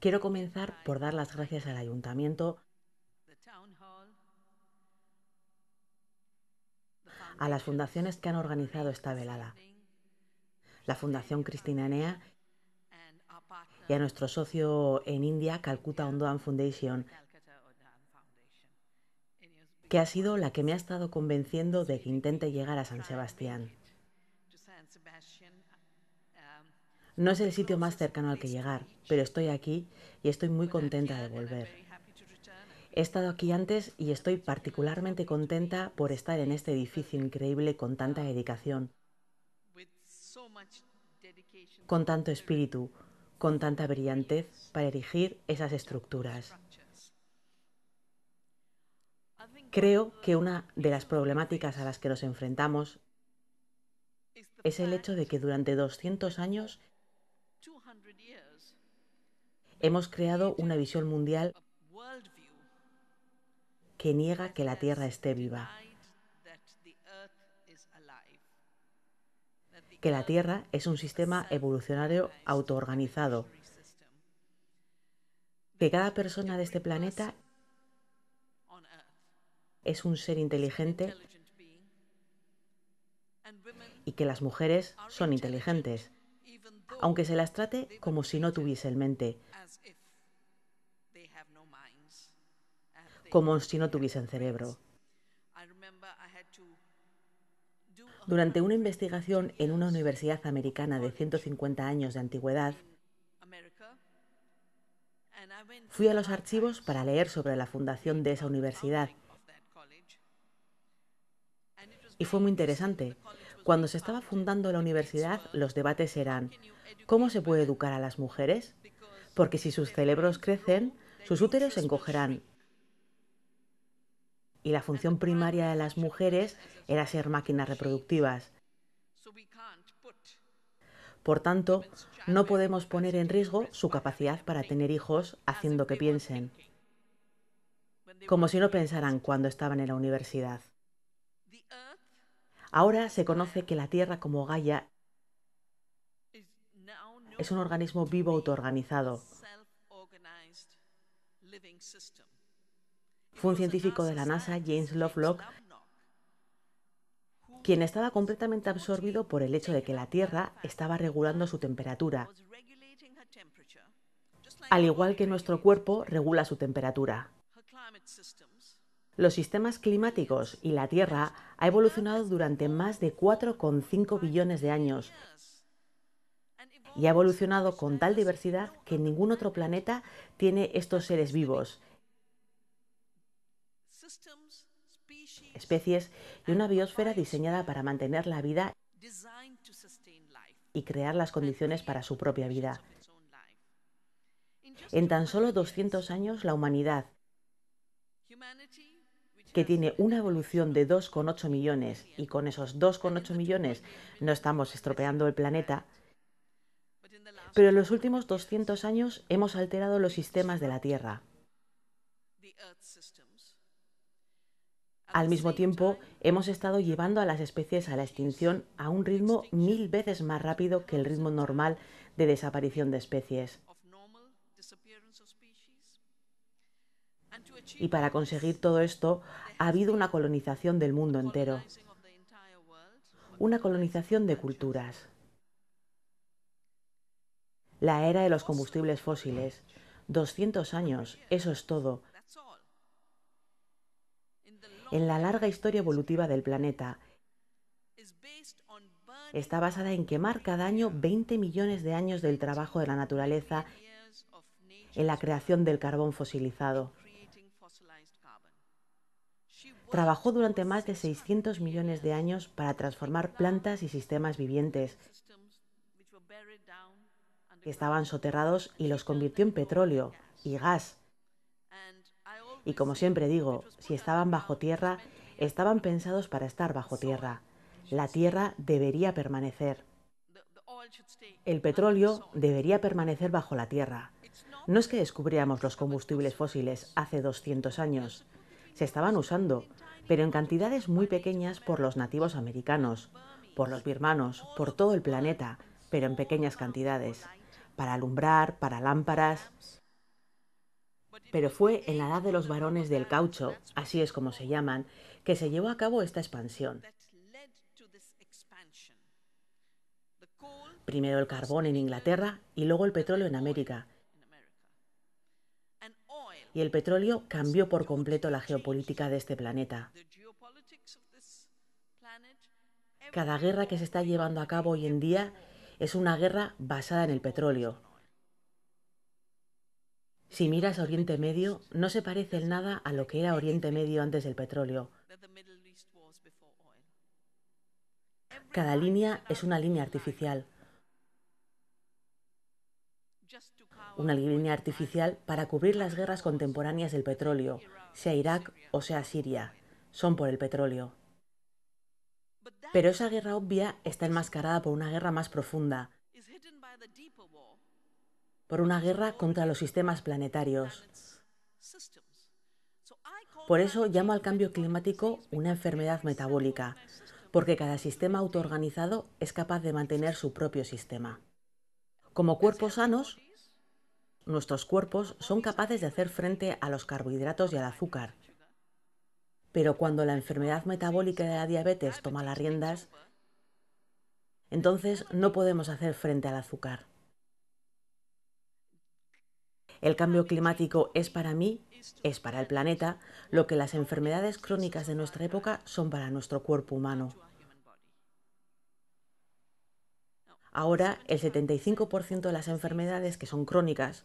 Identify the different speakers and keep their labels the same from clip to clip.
Speaker 1: Quiero comenzar por dar las gracias al ayuntamiento,
Speaker 2: a las fundaciones que han organizado esta velada, la Fundación Cristina Enea y a nuestro socio en India, Calcuta Ondoan Foundation, que ha sido la que me ha estado convenciendo de que intente llegar a San Sebastián. No es el sitio más cercano al que llegar, pero estoy aquí y estoy muy contenta de volver. He estado aquí antes y estoy particularmente contenta por estar en este edificio increíble con tanta dedicación, con tanto espíritu, con tanta brillantez para erigir esas estructuras. Creo que una de las problemáticas a las que nos enfrentamos es el hecho de que durante 200 años Hemos creado una visión mundial que niega que la Tierra esté viva, que la Tierra es un sistema evolucionario autoorganizado, que cada persona de este planeta es un ser inteligente y que las mujeres son inteligentes, aunque se las trate como si no el mente, como si no tuviesen cerebro. Durante una investigación en una universidad americana de 150 años de antigüedad, fui a los archivos para leer sobre la fundación de esa universidad. Y fue muy interesante. Cuando se estaba fundando la universidad, los debates eran, ¿cómo se puede educar a las mujeres? porque si sus cerebros crecen, sus úteros se encogerán. Y la función primaria de las mujeres era ser máquinas reproductivas. Por tanto, no podemos poner en riesgo su capacidad para tener hijos haciendo que piensen, como si no pensaran cuando estaban en la universidad. Ahora se conoce que la Tierra como Gaia es un organismo vivo autoorganizado. Fue un científico de la NASA, James Lovelock, quien estaba completamente absorbido por el hecho de que la Tierra estaba regulando su temperatura, al igual que nuestro cuerpo regula su temperatura. Los sistemas climáticos y la Tierra ha evolucionado durante más de 4,5 billones de años y ha evolucionado con tal diversidad que ningún otro planeta tiene estos seres vivos, especies y una biosfera diseñada para mantener la vida y crear las condiciones para su propia vida. En tan solo 200 años, la humanidad, que tiene una evolución de 2,8 millones, y con esos 2,8 millones no estamos estropeando el planeta, pero en los últimos 200 años hemos alterado los sistemas de la Tierra. Al mismo tiempo, hemos estado llevando a las especies a la extinción a un ritmo mil veces más rápido que el ritmo normal de desaparición de especies. Y para conseguir todo esto, ha habido una colonización del mundo entero, una colonización de culturas la era de los combustibles fósiles. 200 años, eso es todo. En la larga historia evolutiva del planeta, está basada en quemar cada año 20 millones de años del trabajo de la naturaleza en la creación del carbón fosilizado. Trabajó durante más de 600 millones de años para transformar plantas y sistemas vivientes, que estaban soterrados y los convirtió en petróleo y gas. Y como siempre digo, si estaban bajo tierra, estaban pensados para estar bajo tierra. La tierra debería permanecer. El petróleo debería permanecer bajo la tierra. No es que descubríamos los combustibles fósiles hace 200 años. Se estaban usando, pero en cantidades muy pequeñas por los nativos americanos, por los birmanos, por todo el planeta, pero en pequeñas cantidades para alumbrar, para lámparas. Pero fue en la edad de los varones del caucho, así es como se llaman, que se llevó a cabo esta expansión. Primero el carbón en Inglaterra y luego el petróleo en América. Y el petróleo cambió por completo la geopolítica de este planeta. Cada guerra que se está llevando a cabo hoy en día es una guerra basada en el petróleo. Si miras a Oriente Medio, no se parece en nada a lo que era Oriente Medio antes del petróleo. Cada línea es una línea artificial. Una línea artificial para cubrir las guerras contemporáneas del petróleo, sea Irak o sea Siria. Son por el petróleo. Pero esa guerra obvia está enmascarada por una guerra más profunda, por una guerra contra los sistemas planetarios. Por eso llamo al cambio climático una enfermedad metabólica, porque cada sistema autoorganizado es capaz de mantener su propio sistema. Como cuerpos sanos, nuestros cuerpos son capaces de hacer frente a los carbohidratos y al azúcar, pero cuando la enfermedad metabólica de la diabetes toma las riendas, entonces no podemos hacer frente al azúcar. El cambio climático es para mí, es para el planeta, lo que las enfermedades crónicas de nuestra época son para nuestro cuerpo humano. Ahora el 75% de las enfermedades que son crónicas,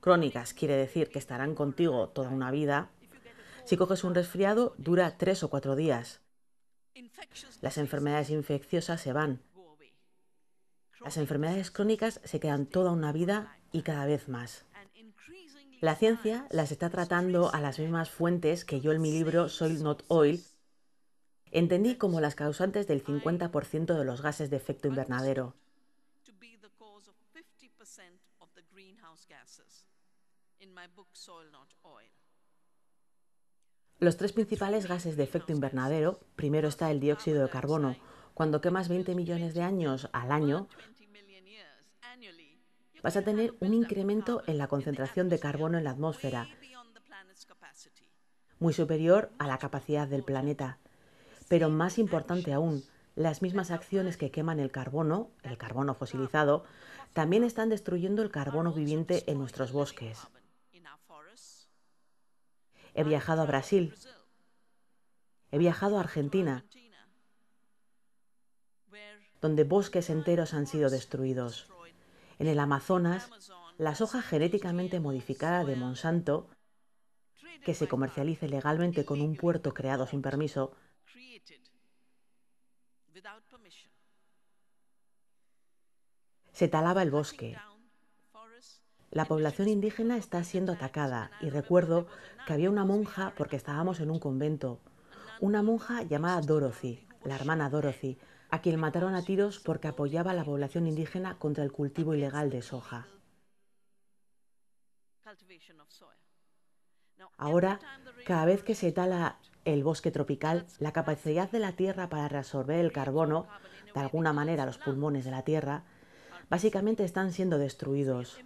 Speaker 2: crónicas quiere decir que estarán contigo toda una vida, si coges un resfriado, dura tres o cuatro días. Las enfermedades infecciosas se van. Las enfermedades crónicas se quedan toda una vida y cada vez más. La ciencia las está tratando a las mismas fuentes que yo en mi libro Soil Not Oil entendí como las causantes del 50% de los gases de efecto invernadero. Los tres principales gases de efecto invernadero, primero está el dióxido de carbono. Cuando quemas 20 millones de años al año, vas a tener un incremento en la concentración de carbono en la atmósfera, muy superior a la capacidad del planeta. Pero más importante aún, las mismas acciones que queman el carbono, el carbono fosilizado, también están destruyendo el carbono viviente en nuestros bosques. He viajado a Brasil. He viajado a Argentina, donde bosques enteros han sido destruidos. En el Amazonas, la soja genéticamente modificada de Monsanto, que se comercializa legalmente con un puerto creado sin permiso, se talaba el bosque, la población indígena está siendo atacada y recuerdo que había una monja, porque estábamos en un convento, una monja llamada Dorothy, la hermana Dorothy, a quien mataron a tiros porque apoyaba a la población indígena contra el cultivo ilegal de soja. Ahora, cada vez que se tala el bosque tropical, la capacidad de la Tierra para reabsorber el carbono, de alguna manera los pulmones de la Tierra, básicamente están siendo destruidos.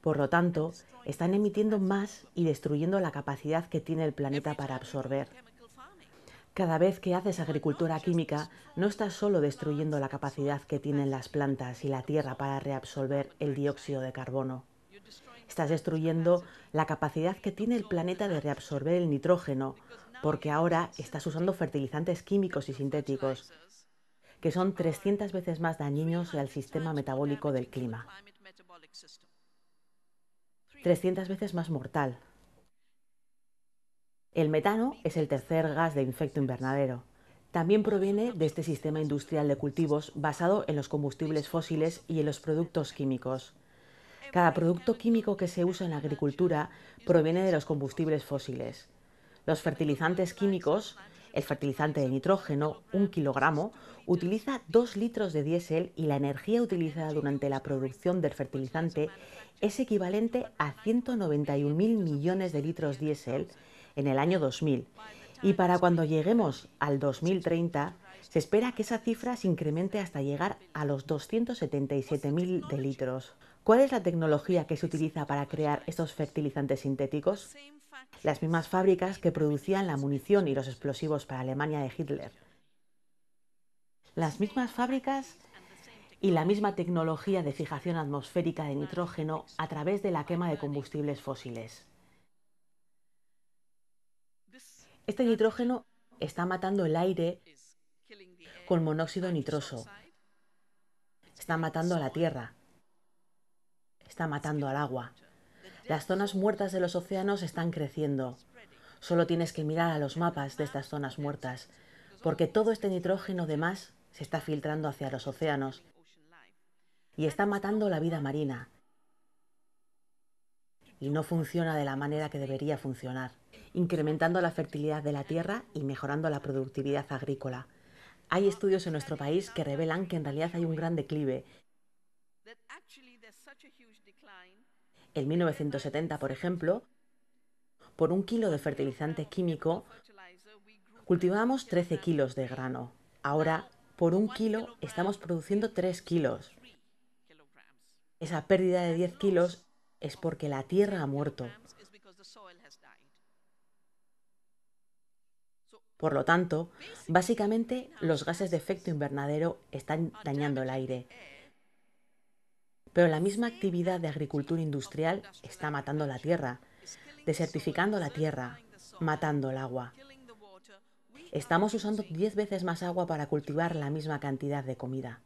Speaker 2: Por lo tanto, están emitiendo más y destruyendo la capacidad que tiene el planeta para absorber. Cada vez que haces agricultura química, no estás solo destruyendo la capacidad que tienen las plantas y la tierra para reabsorber el dióxido de carbono. Estás destruyendo la capacidad que tiene el planeta de reabsorber el nitrógeno, porque ahora estás usando fertilizantes químicos y sintéticos, que son 300 veces más dañinos al sistema metabólico del clima. 300 veces más mortal. El metano es el tercer gas de efecto invernadero. También proviene de este sistema industrial de cultivos basado en los combustibles fósiles y en los productos químicos. Cada producto químico que se usa en la agricultura proviene de los combustibles fósiles. Los fertilizantes químicos, el fertilizante de nitrógeno, un kilogramo, utiliza 2 litros de diésel y la energía utilizada durante la producción del fertilizante es equivalente a 191.000 millones de litros diésel en el año 2000. Y para cuando lleguemos al 2030, se espera que esa cifra se incremente hasta llegar a los 277.000 de litros. ¿Cuál es la tecnología que se utiliza para crear estos fertilizantes sintéticos? Las mismas fábricas que producían la munición y los explosivos para Alemania de Hitler las mismas fábricas y la misma tecnología de fijación atmosférica de nitrógeno a través de la quema de combustibles fósiles. Este nitrógeno está matando el aire con monóxido nitroso. Está matando a la tierra. Está matando al agua. Las zonas muertas de los océanos están creciendo. Solo tienes que mirar a los mapas de estas zonas muertas, porque todo este nitrógeno de más se está filtrando hacia los océanos y está matando la vida marina. Y no funciona de la manera que debería funcionar, incrementando la fertilidad de la tierra y mejorando la productividad agrícola. Hay estudios en nuestro país que revelan que en realidad hay un gran declive. En 1970, por ejemplo, por un kilo de fertilizante químico cultivábamos 13 kilos de grano. Ahora por un kilo estamos produciendo 3 kilos. Esa pérdida de 10 kilos es porque la tierra ha muerto. Por lo tanto, básicamente los gases de efecto invernadero están dañando el aire. Pero la misma actividad de agricultura industrial está matando la tierra, desertificando la tierra, matando el agua. Estamos usando 10 veces más agua para cultivar la misma cantidad de comida.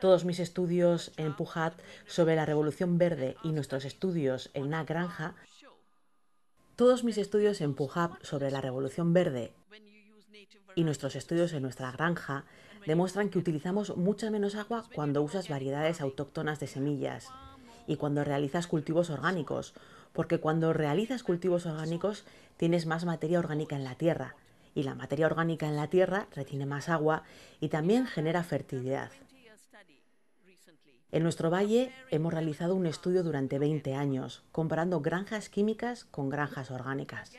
Speaker 2: Todos mis estudios en Pujat sobre la revolución verde y nuestros estudios en una granja, todos mis estudios en Pujat sobre la revolución verde y nuestros estudios en nuestra granja demuestran que utilizamos mucha menos agua cuando usas variedades autóctonas de semillas y cuando realizas cultivos orgánicos, porque cuando realizas cultivos orgánicos tienes más materia orgánica en la tierra y la materia orgánica en la tierra retiene más agua y también genera fertilidad. En nuestro valle hemos realizado un estudio durante 20 años comparando granjas químicas con granjas orgánicas.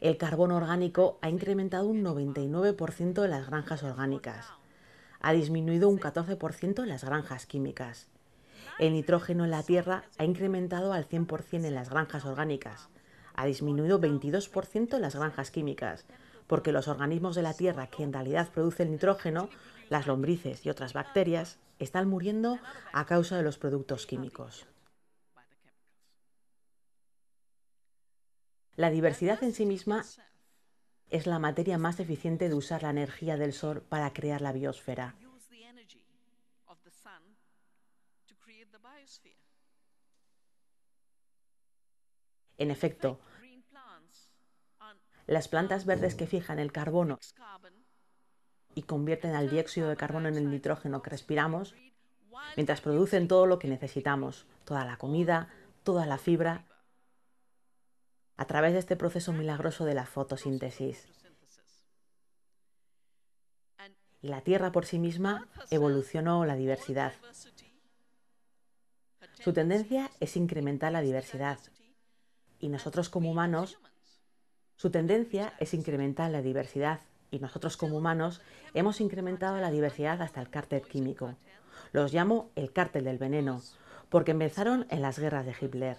Speaker 2: El carbón orgánico ha incrementado un 99% en las granjas orgánicas. Ha disminuido un 14% en las granjas químicas el nitrógeno en la tierra ha incrementado al 100% en las granjas orgánicas, ha disminuido 22% en las granjas químicas, porque los organismos de la tierra que en realidad producen nitrógeno, las lombrices y otras bacterias, están muriendo a causa de los productos químicos. La diversidad en sí misma es la materia más eficiente de usar la energía del sol para crear la biosfera. En efecto, las plantas verdes que fijan el carbono y convierten al dióxido de carbono en el nitrógeno que respiramos, mientras producen todo lo que necesitamos, toda la comida, toda la fibra, a través de este proceso milagroso de la fotosíntesis. Y la Tierra por sí misma evolucionó la diversidad, su tendencia es incrementar la diversidad. Y nosotros como humanos, su tendencia es incrementar la diversidad. Y nosotros como humanos hemos incrementado la diversidad hasta el cártel químico. Los llamo el cártel del veneno, porque empezaron en las guerras de Hitler.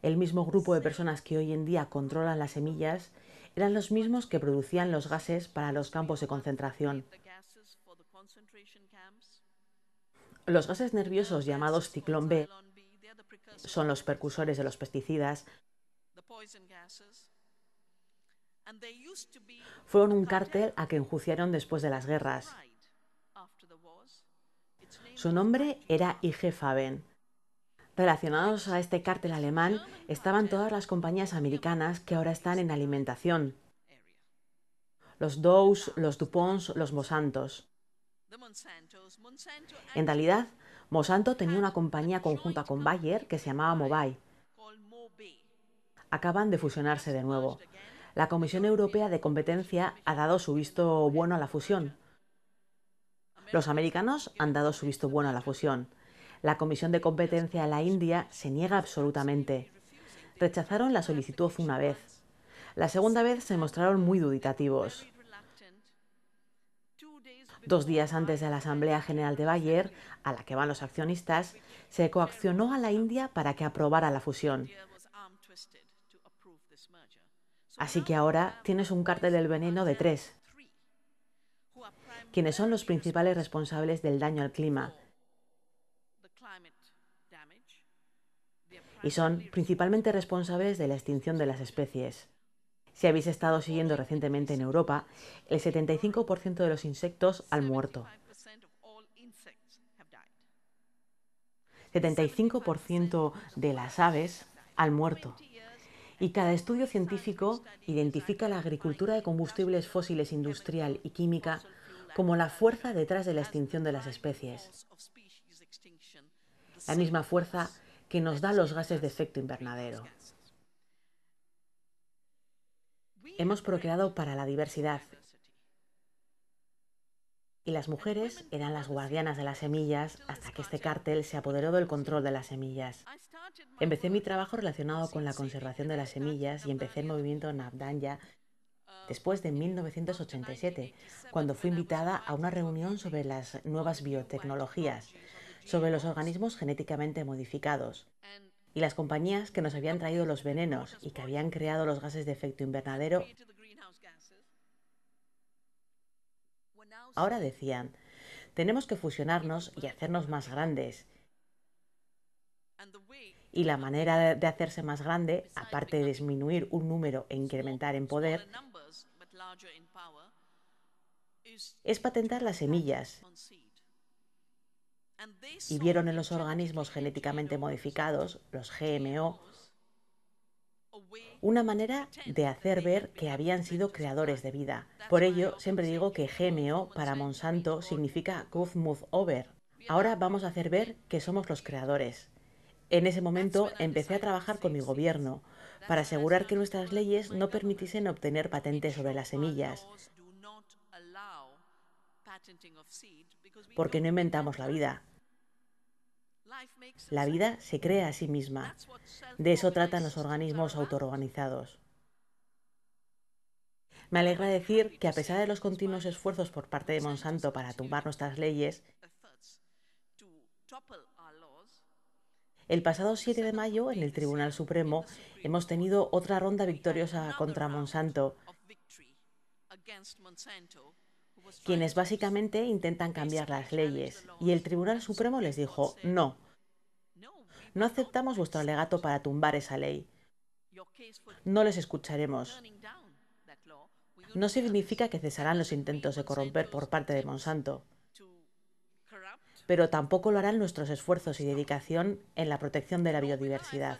Speaker 2: El mismo grupo de personas que hoy en día controlan las semillas eran los mismos que producían los gases para los campos de concentración. Los gases nerviosos llamados ciclón B son los precursores de los pesticidas. Fueron un cártel a que enjuciaron después de las guerras. Su nombre era IG Faben. Relacionados a este cártel alemán estaban todas las compañías americanas que ahora están en alimentación. Los Dows, los Duponts, los Bosantos. En realidad, Monsanto tenía una compañía conjunta con Bayer que se llamaba Mobay. Acaban de fusionarse de nuevo. La Comisión Europea de Competencia ha dado su visto bueno a la fusión. Los americanos han dado su visto bueno a la fusión. La Comisión de Competencia de la India se niega absolutamente. Rechazaron la solicitud una vez. La segunda vez se mostraron muy duditativos. Dos días antes de la Asamblea General de Bayer, a la que van los accionistas, se coaccionó a la India para que aprobara la fusión. Así que ahora tienes un cártel del veneno de tres, quienes son los principales responsables del daño al clima. Y son principalmente responsables de la extinción de las especies. Si habéis estado siguiendo recientemente en Europa, el 75% de los insectos al muerto. 75% de las aves han muerto. Y cada estudio científico identifica la agricultura de combustibles fósiles industrial y química como la fuerza detrás de la extinción de las especies. La misma fuerza que nos da los gases de efecto invernadero. Hemos procreado para la diversidad. Y las mujeres eran las guardianas de las semillas hasta que este cártel se apoderó del control de las semillas. Empecé mi trabajo relacionado con la conservación de las semillas y empecé el movimiento Navdanya después de 1987, cuando fui invitada a una reunión sobre las nuevas biotecnologías, sobre los organismos genéticamente modificados y las compañías que nos habían traído los venenos y que habían creado los gases de efecto invernadero ahora decían, tenemos que fusionarnos y hacernos más grandes. Y la manera de hacerse más grande, aparte de disminuir un número e incrementar en poder, es patentar las semillas y vieron en los organismos genéticamente modificados, los GMO, una manera de hacer ver que habían sido creadores de vida. Por ello, siempre digo que GMO para Monsanto significa Good Move Over. Ahora vamos a hacer ver que somos los creadores. En ese momento empecé a trabajar con mi gobierno para asegurar que nuestras leyes no permitiesen obtener patentes sobre las semillas, porque no inventamos la vida, la vida se crea a sí misma. De eso tratan los organismos autororganizados. Me alegra decir que a pesar de los continuos esfuerzos por parte de Monsanto para tumbar nuestras leyes, el pasado 7 de mayo en el Tribunal Supremo hemos tenido otra ronda victoriosa contra Monsanto quienes básicamente intentan cambiar las leyes, y el Tribunal Supremo les dijo, no, no aceptamos vuestro alegato para tumbar esa ley. No les escucharemos. No significa que cesarán los intentos de corromper por parte de Monsanto, pero tampoco lo harán nuestros esfuerzos y dedicación en la protección de la biodiversidad.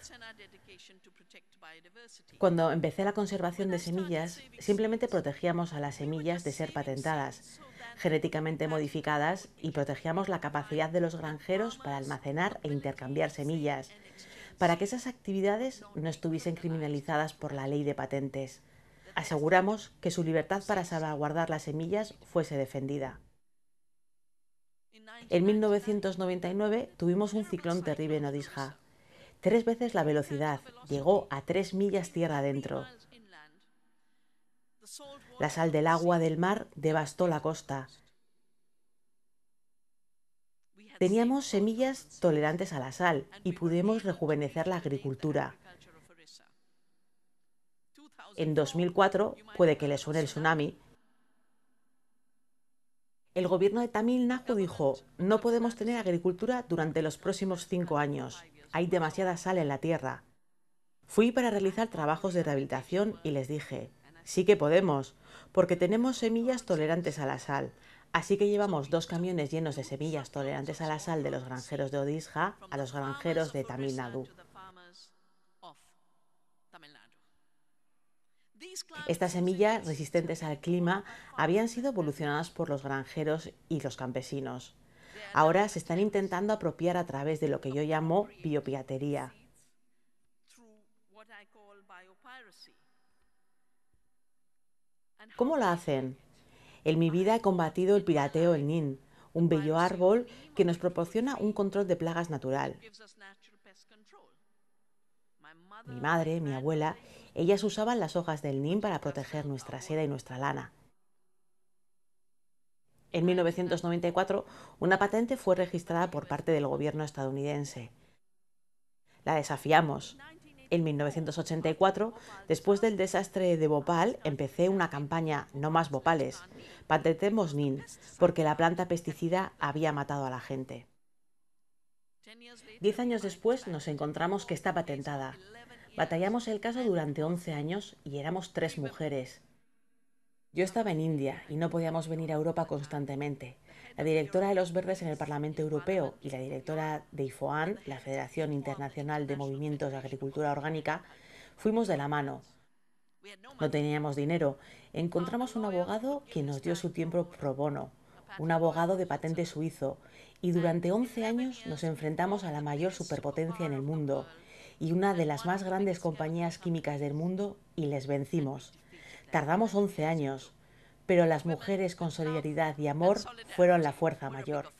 Speaker 2: Cuando empecé la conservación de semillas, simplemente protegíamos a las semillas de ser patentadas, genéticamente modificadas y protegíamos la capacidad de los granjeros para almacenar e intercambiar semillas, para que esas actividades no estuviesen criminalizadas por la ley de patentes. Aseguramos que su libertad para salvaguardar las semillas fuese defendida. En 1999 tuvimos un ciclón terrible en Odisha tres veces la velocidad, llegó a tres millas tierra adentro. La sal del agua del mar devastó la costa. Teníamos semillas tolerantes a la sal y pudimos rejuvenecer la agricultura. En 2004, puede que le suene el tsunami, el gobierno de Tamil Nadu dijo, no podemos tener agricultura durante los próximos cinco años. Hay demasiada sal en la tierra. Fui para realizar trabajos de rehabilitación y les dije, sí que podemos, porque tenemos semillas tolerantes a la sal. Así que llevamos dos camiones llenos de semillas tolerantes a la sal de los granjeros de Odisha a los granjeros de Tamil Nadu. Estas semillas resistentes al clima habían sido evolucionadas por los granjeros y los campesinos ahora se están intentando apropiar a través de lo que yo llamo biopiratería. ¿Cómo lo hacen? En mi vida he combatido el pirateo el NIN, un bello árbol que nos proporciona un control de plagas natural. Mi madre, mi abuela, ellas usaban las hojas del nin para proteger nuestra seda y nuestra lana. En 1994, una patente fue registrada por parte del gobierno estadounidense. La desafiamos. En 1984, después del desastre de Bhopal, empecé una campaña No más Bhopales, patentemos NIN, porque la planta pesticida había matado a la gente. Diez años después nos encontramos que está patentada. Batallamos el caso durante 11 años y éramos tres mujeres. Yo estaba en India y no podíamos venir a Europa constantemente. La directora de Los Verdes en el Parlamento Europeo y la directora de IFOAN, la Federación Internacional de Movimientos de Agricultura Orgánica, fuimos de la mano. No teníamos dinero. Encontramos un abogado que nos dio su tiempo pro bono, un abogado de patente suizo, y durante 11 años nos enfrentamos a la mayor superpotencia en el mundo y una de las más grandes compañías químicas del mundo y les vencimos. Tardamos 11 años, pero las mujeres con solidaridad y amor fueron la fuerza mayor.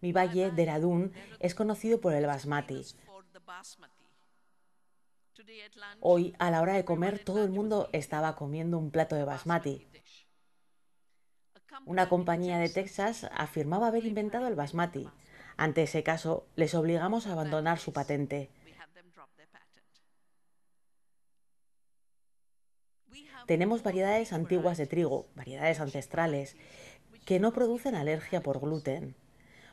Speaker 2: Mi valle, Deradun, es conocido por el basmati. Hoy, a la hora de comer, todo el mundo estaba comiendo un plato de basmati. Una compañía de Texas afirmaba haber inventado el basmati. Ante ese caso, les obligamos a abandonar su patente. Tenemos variedades antiguas de trigo, variedades ancestrales, que no producen alergia por gluten.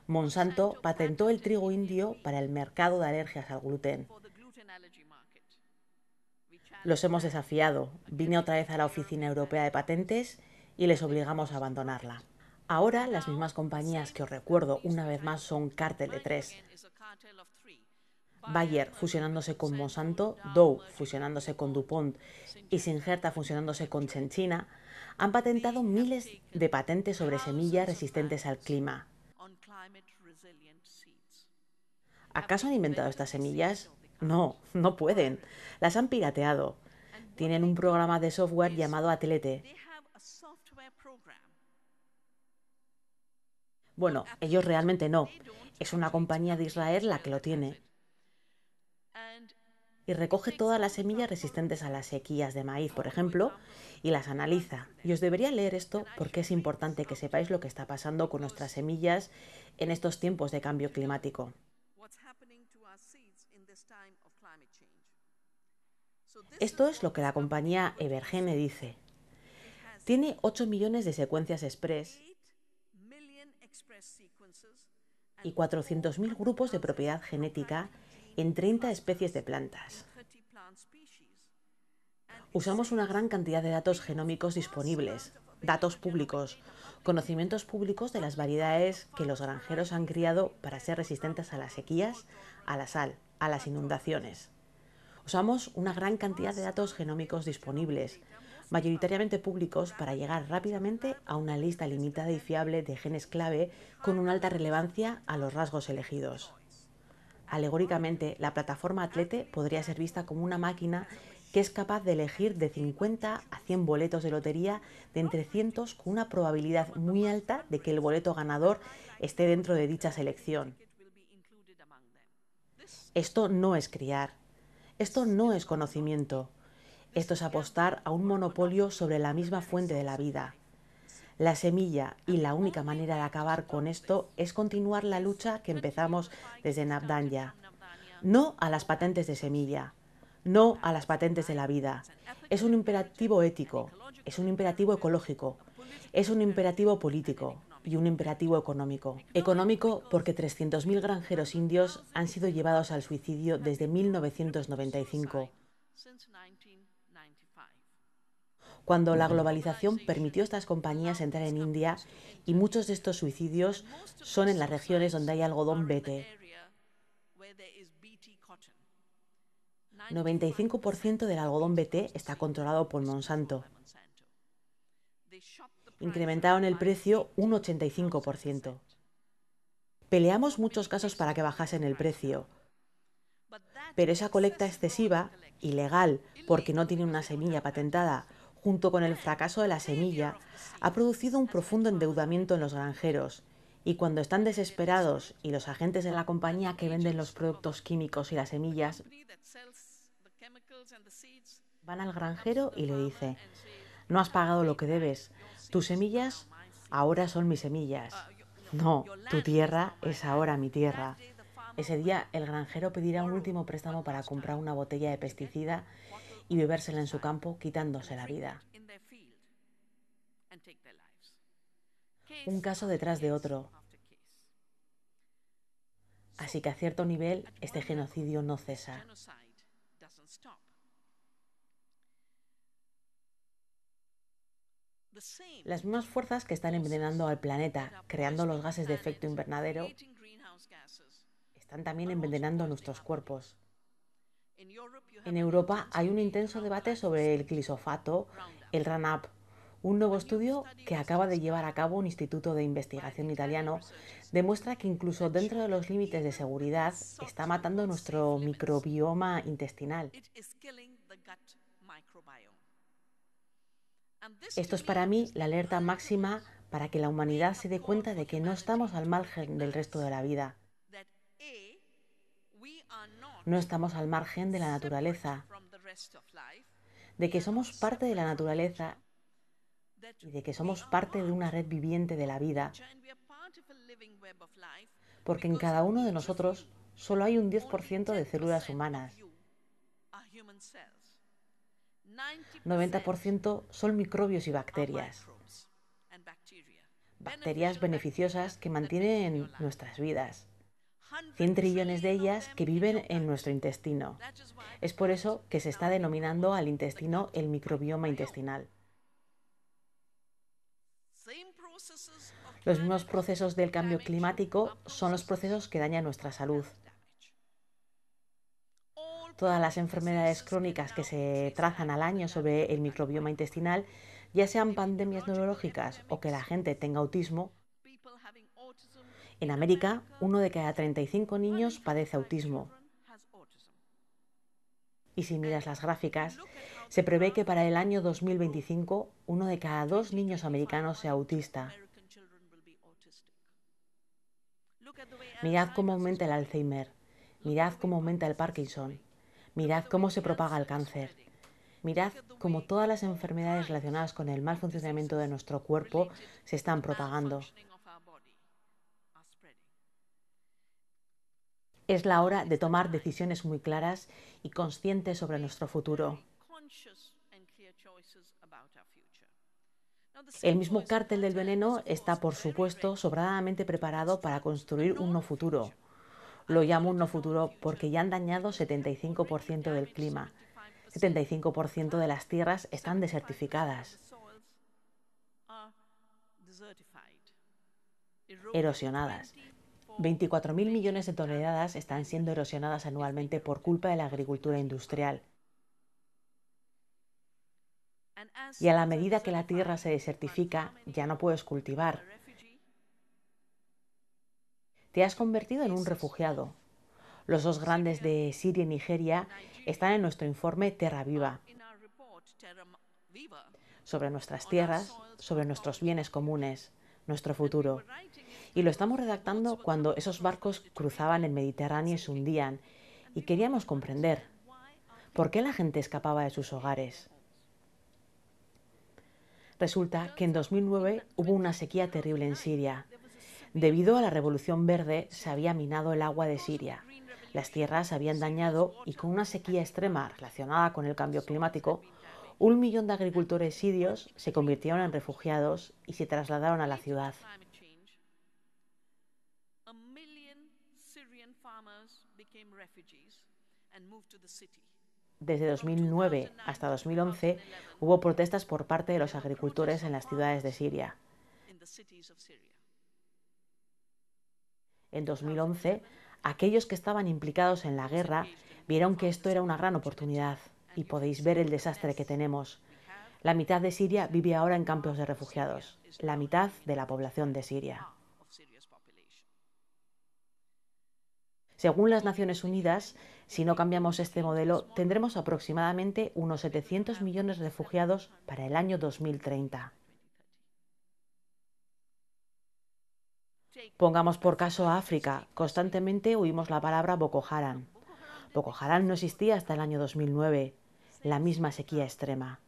Speaker 2: Monsanto patentó el trigo indio para el mercado de alergias al gluten. Los hemos desafiado. Vine otra vez a la Oficina Europea de Patentes y les obligamos a abandonarla. Ahora las mismas compañías que os recuerdo una vez más son cártel de tres. Bayer fusionándose con Monsanto, Dow fusionándose con DuPont y Singerta fusionándose con Chenchina, han patentado miles de patentes sobre semillas resistentes al clima. ¿Acaso han inventado estas semillas? No, no pueden. Las han pirateado. Tienen un programa de software llamado Atlete. Bueno, ellos realmente no. Es una compañía de Israel la que lo tiene y recoge todas las semillas resistentes a las sequías de maíz, por ejemplo, y las analiza. Y os debería leer esto porque es importante que sepáis lo que está pasando con nuestras semillas en estos tiempos de cambio climático. Esto es lo que la compañía Evergene dice. Tiene 8 millones de secuencias express y 400.000 grupos de propiedad genética en 30 especies de plantas. Usamos una gran cantidad de datos genómicos disponibles, datos públicos, conocimientos públicos de las variedades que los granjeros han criado para ser resistentes a las sequías, a la sal, a las inundaciones. Usamos una gran cantidad de datos genómicos disponibles, mayoritariamente públicos, para llegar rápidamente a una lista limitada y fiable de genes clave con una alta relevancia a los rasgos elegidos. Alegóricamente, la plataforma Atlete podría ser vista como una máquina que es capaz de elegir de 50 a 100 boletos de lotería de entre cientos con una probabilidad muy alta de que el boleto ganador esté dentro de dicha selección. Esto no es criar, esto no es conocimiento, esto es apostar a un monopolio sobre la misma fuente de la vida, la semilla y la única manera de acabar con esto es continuar la lucha que empezamos desde Navdanya. No a las patentes de semilla, no a las patentes de la vida. Es un imperativo ético, es un imperativo ecológico, es un imperativo político y un imperativo económico. Económico porque 300.000 granjeros indios han sido llevados al suicidio desde 1995 cuando la globalización permitió a estas compañías entrar en India y muchos de estos suicidios son en las regiones donde hay algodón BT. 95% del algodón BT está controlado por Monsanto. Incrementaron el precio un 85%. Peleamos muchos casos para que bajasen el precio, pero esa colecta excesiva, ilegal, porque no tiene una semilla patentada junto con el fracaso de la semilla, ha producido un profundo endeudamiento en los granjeros, y cuando están desesperados y los agentes de la compañía que venden los productos químicos y las semillas van al granjero y le dice, no has pagado lo que debes, tus semillas ahora son mis semillas. No, tu tierra es ahora mi tierra. Ese día el granjero pedirá un último préstamo para comprar una botella de pesticida y bebérsela en su campo quitándose la vida. Un caso detrás de otro. Así que a cierto nivel este genocidio no cesa. Las mismas fuerzas que están envenenando al planeta, creando los gases de efecto invernadero, están también envenenando nuestros cuerpos. En Europa hay un intenso debate sobre el glisofato, el RANAP, un nuevo estudio que acaba de llevar a cabo un instituto de investigación italiano demuestra que incluso dentro de los límites de seguridad está matando nuestro microbioma intestinal. Esto es para mí la alerta máxima para que la humanidad se dé cuenta de que no estamos al margen del resto de la vida no estamos al margen de la naturaleza, de que somos parte de la naturaleza y de que somos parte de una red viviente de la vida, porque en cada uno de nosotros solo hay un 10% de células humanas. 90% son microbios y bacterias. Bacterias beneficiosas que mantienen nuestras vidas. 100 trillones de ellas que viven en nuestro intestino. Es por eso que se está denominando al intestino el microbioma intestinal. Los mismos procesos del cambio climático son los procesos que dañan nuestra salud. Todas las enfermedades crónicas que se trazan al año sobre el microbioma intestinal, ya sean pandemias neurológicas o que la gente tenga autismo, en América, uno de cada 35 niños padece autismo. Y si miras las gráficas, se prevé que para el año 2025 uno de cada dos niños americanos sea autista. Mirad cómo aumenta el Alzheimer, mirad cómo aumenta el Parkinson, mirad cómo se propaga el cáncer, mirad cómo todas las enfermedades relacionadas con el mal funcionamiento de nuestro cuerpo se están propagando. Es la hora de tomar decisiones muy claras y conscientes sobre nuestro futuro. El mismo cártel del veneno está, por supuesto, sobradamente preparado para construir un no futuro. Lo llamo un no futuro porque ya han dañado 75% del clima. 75% de las tierras están desertificadas, erosionadas. 24.000 millones de toneladas están siendo erosionadas anualmente por culpa de la agricultura industrial. Y a la medida que la tierra se desertifica, ya no puedes cultivar. Te has convertido en un refugiado. Los dos grandes de Siria y Nigeria están en nuestro informe Terra Viva sobre nuestras tierras, sobre nuestros bienes comunes, nuestro futuro. Y lo estamos redactando cuando esos barcos cruzaban el Mediterráneo y se hundían. Y queríamos comprender por qué la gente escapaba de sus hogares. Resulta que en 2009 hubo una sequía terrible en Siria. Debido a la Revolución Verde se había minado el agua de Siria. Las tierras se habían dañado y con una sequía extrema relacionada con el cambio climático, un millón de agricultores sirios se convirtieron en refugiados y se trasladaron a la ciudad. Desde 2009 hasta 2011 hubo protestas por parte de los agricultores en las ciudades de Siria. En 2011, aquellos que estaban implicados en la guerra vieron que esto era una gran oportunidad y podéis ver el desastre que tenemos. La mitad de Siria vive ahora en campos de refugiados, la mitad de la población de Siria. Según las Naciones Unidas, si no cambiamos este modelo, tendremos aproximadamente unos 700 millones de refugiados para el año 2030. Pongamos por caso a África. Constantemente oímos la palabra Boko Haram. Boko Haram no existía hasta el año 2009, la misma sequía extrema.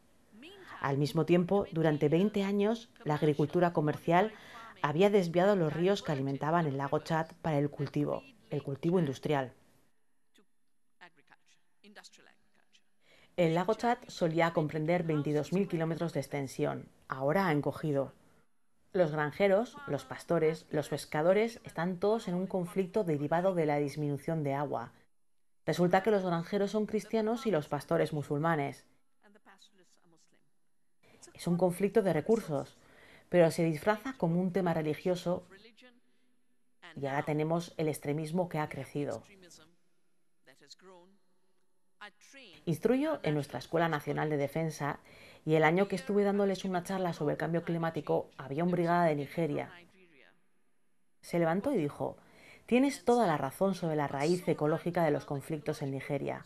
Speaker 2: Al mismo tiempo, durante 20 años, la agricultura comercial había desviado los ríos que alimentaban el lago Chad para el cultivo el cultivo industrial. El lago Chad solía comprender 22.000 kilómetros de extensión, ahora ha encogido. Los granjeros, los pastores, los pescadores están todos en un conflicto derivado de la disminución de agua. Resulta que los granjeros son cristianos y los pastores musulmanes. Es un conflicto de recursos, pero se disfraza como un tema religioso y ahora tenemos el extremismo que ha crecido. Instruyo en nuestra Escuela Nacional de Defensa y el año que estuve dándoles una charla sobre el cambio climático había un brigada de Nigeria. Se levantó y dijo, tienes toda la razón sobre la raíz ecológica de los conflictos en Nigeria.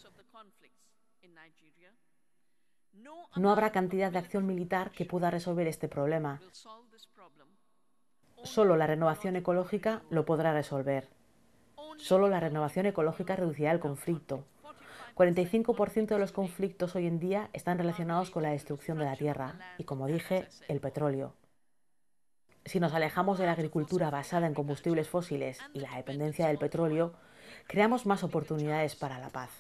Speaker 2: No habrá cantidad de acción militar que pueda resolver este problema. Solo la renovación ecológica lo podrá resolver. Solo la renovación ecológica reducirá el conflicto. 45% de los conflictos hoy en día están relacionados con la destrucción de la tierra y, como dije, el petróleo. Si nos alejamos de la agricultura basada en combustibles fósiles y la dependencia del petróleo, creamos más oportunidades para la paz.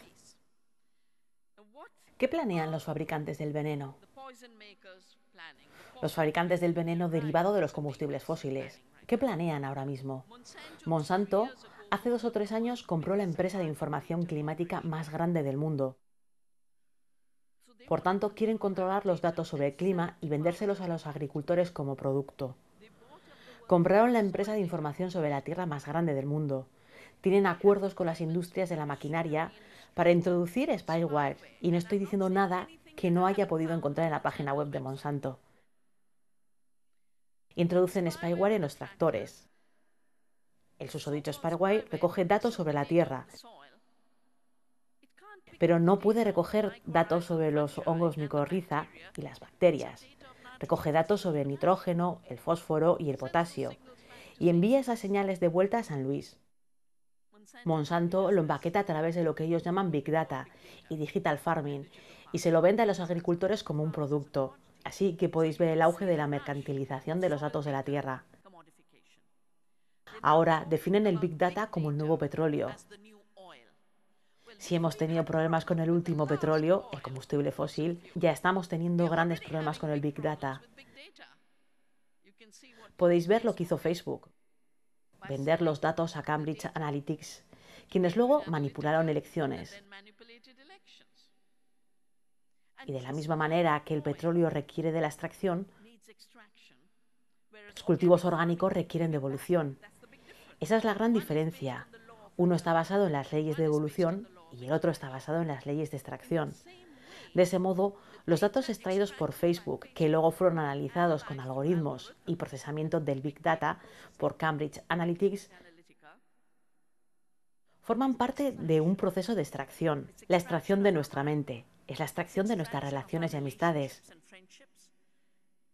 Speaker 2: ¿Qué planean los fabricantes del veneno? los fabricantes del veneno derivado de los combustibles fósiles. ¿Qué planean ahora mismo? Monsanto hace dos o tres años compró la empresa de información climática más grande del mundo. Por tanto, quieren controlar los datos sobre el clima y vendérselos a los agricultores como producto. Compraron la empresa de información sobre la tierra más grande del mundo. Tienen acuerdos con las industrias de la maquinaria para introducir Spyware, y no estoy diciendo nada que no haya podido encontrar en la página web de Monsanto introducen spyware en los tractores. El susodicho spyware recoge datos sobre la tierra, pero no puede recoger datos sobre los hongos micorriza y las bacterias. Recoge datos sobre el nitrógeno, el fósforo y el potasio, y envía esas señales de vuelta a San Luis. Monsanto lo empaqueta a través de lo que ellos llaman Big Data y Digital Farming, y se lo vende a los agricultores como un producto, Así que podéis ver el auge de la mercantilización de los datos de la Tierra. Ahora definen el Big Data como el nuevo petróleo. Si hemos tenido problemas con el último petróleo, el combustible fósil, ya estamos teniendo grandes problemas con el Big Data. Podéis ver lo que hizo Facebook, vender los datos a Cambridge Analytics, quienes luego manipularon elecciones. Y de la misma manera que el petróleo requiere de la extracción, los cultivos orgánicos requieren de evolución. Esa es la gran diferencia. Uno está basado en las leyes de evolución y el otro está basado en las leyes de extracción. De ese modo, los datos extraídos por Facebook, que luego fueron analizados con algoritmos y procesamiento del Big Data por Cambridge Analytics, forman parte de un proceso de extracción, la extracción de nuestra mente, es la extracción de nuestras relaciones y amistades.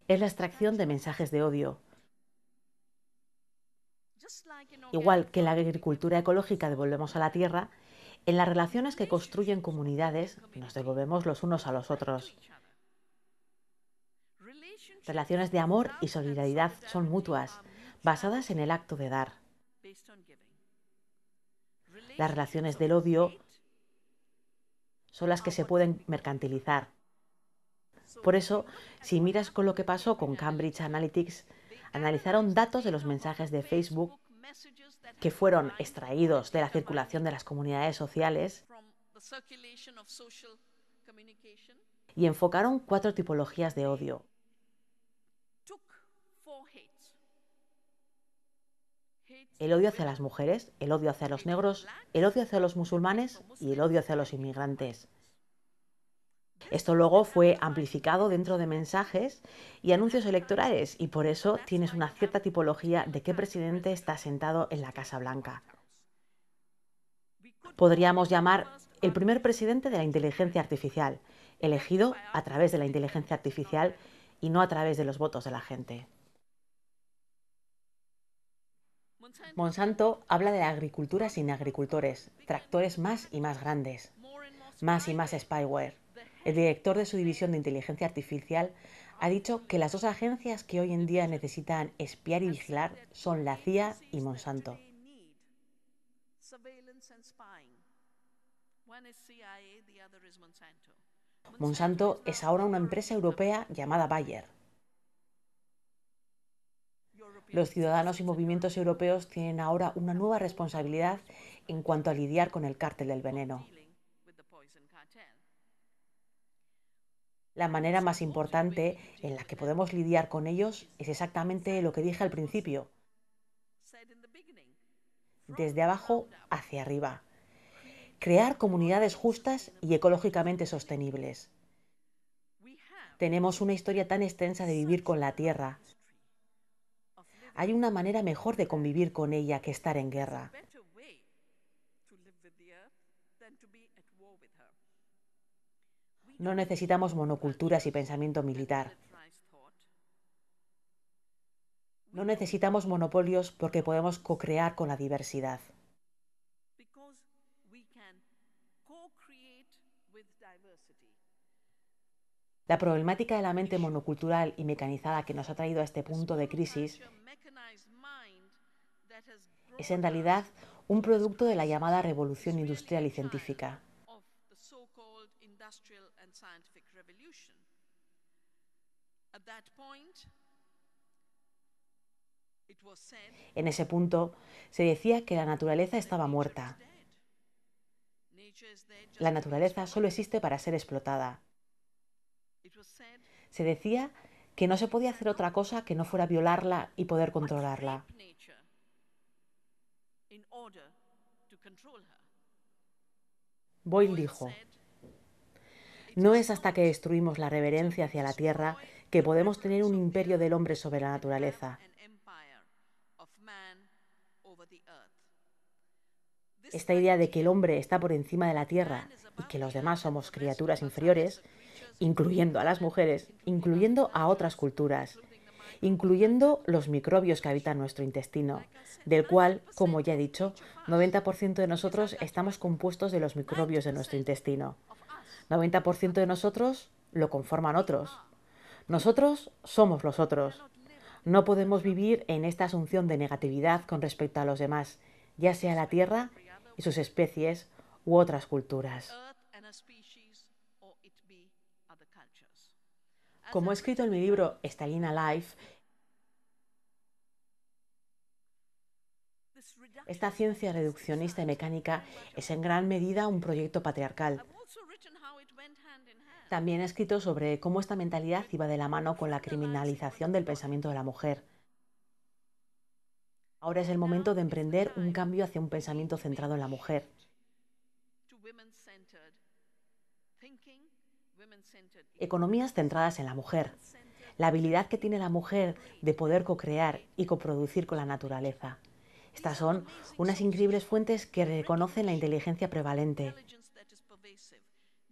Speaker 2: Es la extracción de mensajes de odio. Igual que en la agricultura ecológica devolvemos a la tierra, en las relaciones que construyen comunidades nos devolvemos los unos a los otros. Relaciones de amor y solidaridad son mutuas, basadas en el acto de dar. Las relaciones del odio son las que se pueden mercantilizar. Por eso, si miras con lo que pasó con Cambridge Analytics, analizaron datos de los mensajes de Facebook que fueron extraídos de la circulación de las comunidades sociales y enfocaron cuatro tipologías de odio. El odio hacia las mujeres, el odio hacia los negros, el odio hacia los musulmanes y el odio hacia los inmigrantes. Esto luego fue amplificado dentro de mensajes y anuncios electorales y por eso tienes una cierta tipología de qué presidente está sentado en la Casa Blanca. Podríamos llamar el primer presidente de la inteligencia artificial, elegido a través de la inteligencia artificial y no a través de los votos de la gente. Monsanto habla de la agricultura sin agricultores, tractores más y más grandes, más y más spyware. El director de su división de inteligencia artificial ha dicho que las dos agencias que hoy en día necesitan espiar y vigilar son la CIA y Monsanto.
Speaker 3: Monsanto
Speaker 2: es ahora una empresa europea llamada Bayer los ciudadanos y movimientos europeos tienen ahora una nueva responsabilidad en cuanto a lidiar con el cártel del veneno. La manera más importante en la que podemos lidiar con ellos es exactamente lo que dije al principio. Desde abajo hacia arriba. Crear comunidades justas y ecológicamente sostenibles. Tenemos una historia tan extensa de vivir con la tierra, hay una manera mejor de convivir con ella que estar en guerra. No necesitamos monoculturas y pensamiento militar. No necesitamos monopolios porque podemos co-crear con la diversidad. La problemática de la mente monocultural y mecanizada que nos ha traído a este punto de crisis es en realidad un producto de la llamada revolución industrial y científica. En ese punto se decía que la naturaleza estaba muerta. La naturaleza solo existe para ser explotada. Se decía que no se podía hacer otra cosa que no fuera violarla y poder controlarla. Boyle dijo, no es hasta que destruimos la reverencia hacia la tierra que podemos tener un imperio del hombre sobre la naturaleza. Esta idea de que el hombre está por encima de la tierra y que los demás somos criaturas inferiores, incluyendo a las mujeres, incluyendo a otras culturas, incluyendo los microbios que habitan nuestro intestino, del cual, como ya he dicho, 90% de nosotros estamos compuestos de los microbios de nuestro intestino. 90% de nosotros lo conforman otros. Nosotros somos los otros. No podemos vivir en esta asunción de negatividad con respecto a los demás, ya sea la Tierra y sus especies u otras culturas. Como he escrito en mi libro Stalin Life... esta ciencia reduccionista y mecánica es en gran medida un proyecto patriarcal. También he escrito sobre cómo esta mentalidad iba de la mano con la criminalización del pensamiento de la mujer. Ahora es el momento de emprender un cambio hacia un pensamiento centrado en la mujer. Economías centradas en la mujer. La habilidad que tiene la mujer de poder co-crear y coproducir con la naturaleza. Estas son unas increíbles fuentes que reconocen la inteligencia prevalente.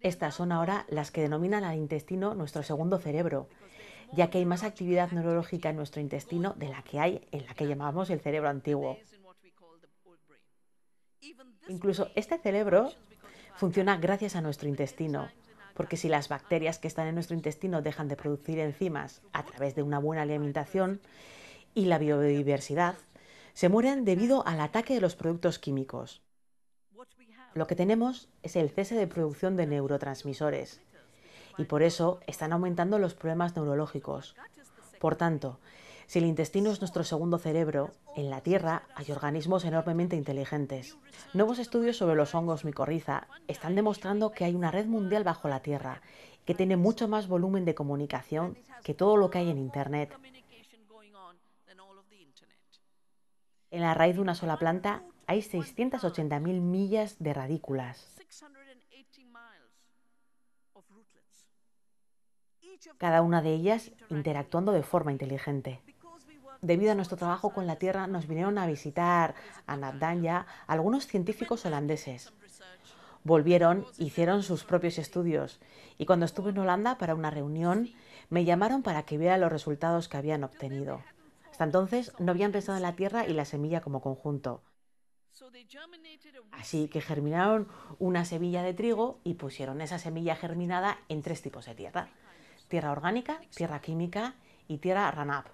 Speaker 2: Estas son ahora las que denominan al intestino nuestro segundo cerebro ya que hay más actividad neurológica en nuestro intestino de la que hay en la que llamamos el cerebro antiguo. Incluso este cerebro funciona gracias a nuestro intestino, porque si las bacterias que están en nuestro intestino dejan de producir enzimas a través de una buena alimentación y la biodiversidad, se mueren debido al ataque de los productos químicos. Lo que tenemos es el cese de producción de neurotransmisores, y por eso están aumentando los problemas neurológicos. Por tanto, si el intestino es nuestro segundo cerebro, en la Tierra hay organismos enormemente inteligentes. Nuevos estudios sobre los hongos micorriza están demostrando que hay una red mundial bajo la Tierra que tiene mucho más volumen de comunicación que todo lo que hay en Internet. En la raíz de una sola planta hay 680.000 millas de radículas. cada una de ellas interactuando de forma inteligente. Debido a nuestro trabajo con la Tierra, nos vinieron a visitar a Nabdanya algunos científicos holandeses. Volvieron, hicieron sus propios estudios y cuando estuve en Holanda para una reunión, me llamaron para que viera los resultados que habían obtenido. Hasta entonces no habían pensado en la Tierra y la semilla como conjunto. Así que germinaron una semilla de trigo y pusieron esa semilla germinada en tres tipos de tierra tierra orgánica, tierra química y tierra Roundup.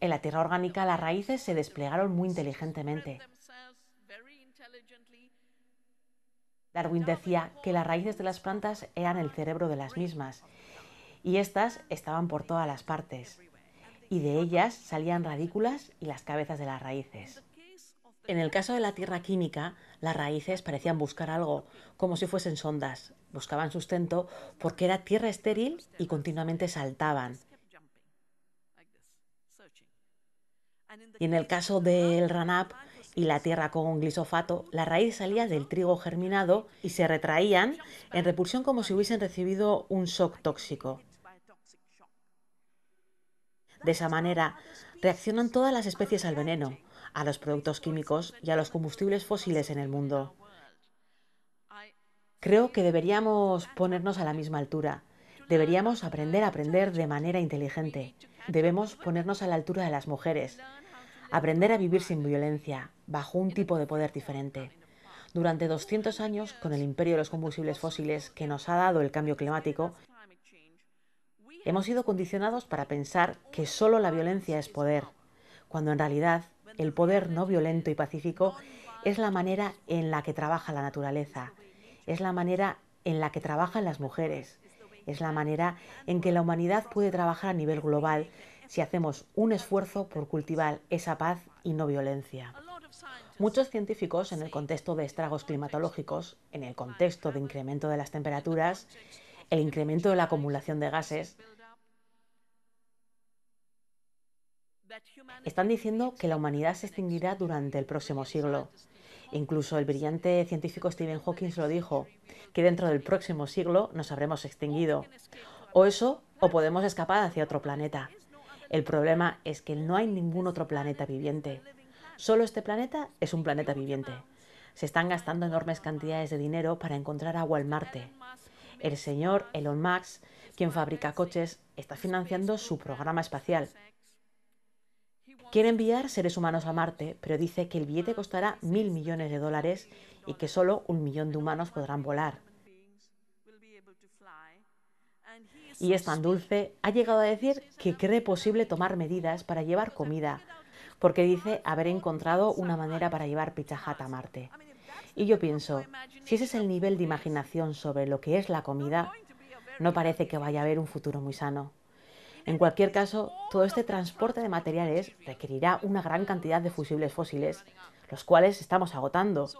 Speaker 2: En la tierra orgánica las raíces se desplegaron muy inteligentemente. Darwin decía que las raíces de las plantas eran el cerebro de las mismas y éstas estaban por todas las partes y de ellas salían radículas y las cabezas de las raíces. En el caso de la tierra química, las raíces parecían buscar algo, como si fuesen sondas, buscaban sustento porque era tierra estéril y continuamente saltaban. Y en el caso del ranap y la tierra con glisofato, la raíz salía del trigo germinado y se retraían en repulsión como si hubiesen recibido un shock tóxico. De esa manera, reaccionan todas las especies al veneno, a los productos químicos y a los combustibles fósiles en el mundo. Creo que deberíamos ponernos a la misma altura. Deberíamos aprender a aprender de manera inteligente. Debemos ponernos a la altura de las mujeres. Aprender a vivir sin violencia, bajo un tipo de poder diferente. Durante 200 años, con el imperio de los combustibles fósiles que nos ha dado el cambio climático, hemos sido condicionados para pensar que solo la violencia es poder, cuando en realidad el poder no violento y pacífico es la manera en la que trabaja la naturaleza, es la manera en la que trabajan las mujeres, es la manera en que la humanidad puede trabajar a nivel global si hacemos un esfuerzo por cultivar esa paz y no violencia. Muchos científicos, en el contexto de estragos climatológicos, en el contexto de incremento de las temperaturas, el incremento de la acumulación de gases, están diciendo que la humanidad se extinguirá durante el próximo siglo Incluso el brillante científico Stephen Hawking lo dijo, que dentro del próximo siglo nos habremos extinguido. O eso, o podemos escapar hacia otro planeta. El problema es que no hay ningún otro planeta viviente. Solo este planeta es un planeta viviente. Se están gastando enormes cantidades de dinero para encontrar agua en Marte. El señor Elon Musk, quien fabrica coches, está financiando su programa espacial, Quiere enviar seres humanos a Marte, pero dice que el billete costará mil millones de dólares y que solo un millón de humanos podrán volar. Y es tan dulce, ha llegado a decir que cree posible tomar medidas para llevar comida, porque dice haber encontrado una manera para llevar Pichajata a Marte. Y yo pienso, si ese es el nivel de imaginación sobre lo que es la comida, no parece que vaya a haber un futuro muy sano. En cualquier caso, todo este transporte de materiales requerirá una gran cantidad de fusibles fósiles, los cuales estamos agotando.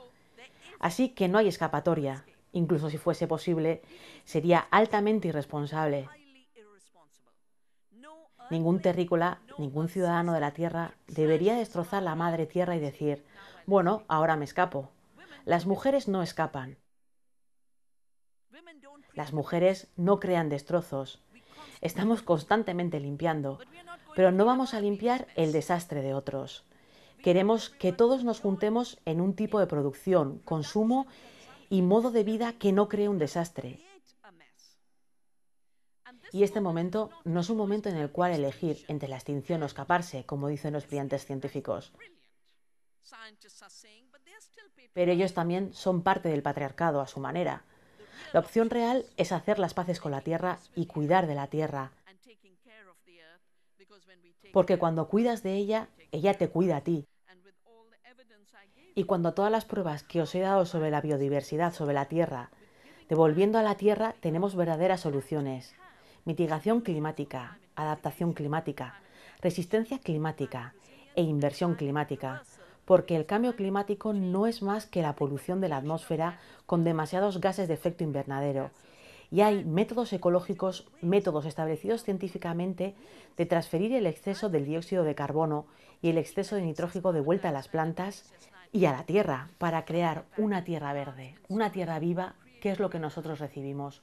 Speaker 2: Así que no hay escapatoria. Incluso si fuese posible, sería altamente irresponsable. Ningún terrícola, ningún ciudadano de la Tierra debería destrozar la madre Tierra y decir, bueno, ahora me escapo. Las mujeres no escapan. Las mujeres no crean destrozos, Estamos constantemente limpiando, pero no vamos a limpiar el desastre de otros. Queremos que todos nos juntemos en un tipo de producción, consumo y modo de vida que no cree un desastre. Y este momento no es un momento en el cual elegir entre la extinción o escaparse, como dicen los brillantes científicos. Pero ellos también son parte del patriarcado a su manera, la opción real es hacer las paces con la tierra y cuidar de la tierra. Porque cuando cuidas de ella, ella te cuida a ti. Y cuando todas las pruebas que os he dado sobre la biodiversidad, sobre la tierra, devolviendo a la tierra, tenemos verdaderas soluciones. Mitigación climática, adaptación climática, resistencia climática e inversión climática porque el cambio climático no es más que la polución de la atmósfera con demasiados gases de efecto invernadero. Y hay métodos ecológicos, métodos establecidos científicamente de transferir el exceso del dióxido de carbono y el exceso de nitrógeno de vuelta a las plantas y a la tierra para crear una tierra verde, una tierra viva, que es lo que nosotros recibimos.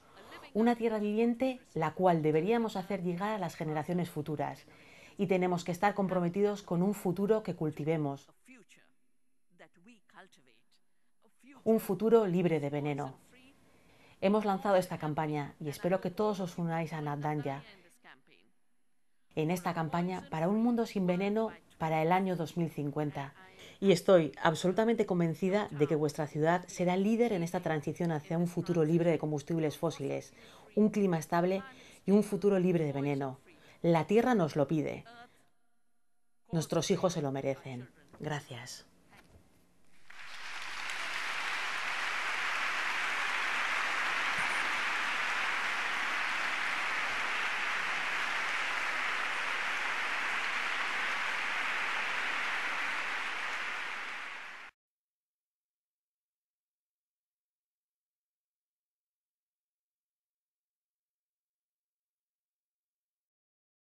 Speaker 2: Una tierra viviente la cual deberíamos hacer llegar a las generaciones futuras y tenemos que estar comprometidos con un futuro que cultivemos. un futuro libre de veneno. Hemos lanzado esta campaña y espero que todos os unáis a Nadanja en esta campaña para un mundo sin veneno para el año 2050. Y estoy absolutamente convencida de que vuestra ciudad será líder en esta transición hacia un futuro libre de combustibles fósiles, un clima estable y un futuro libre de veneno. La Tierra nos lo pide. Nuestros hijos se lo merecen. Gracias.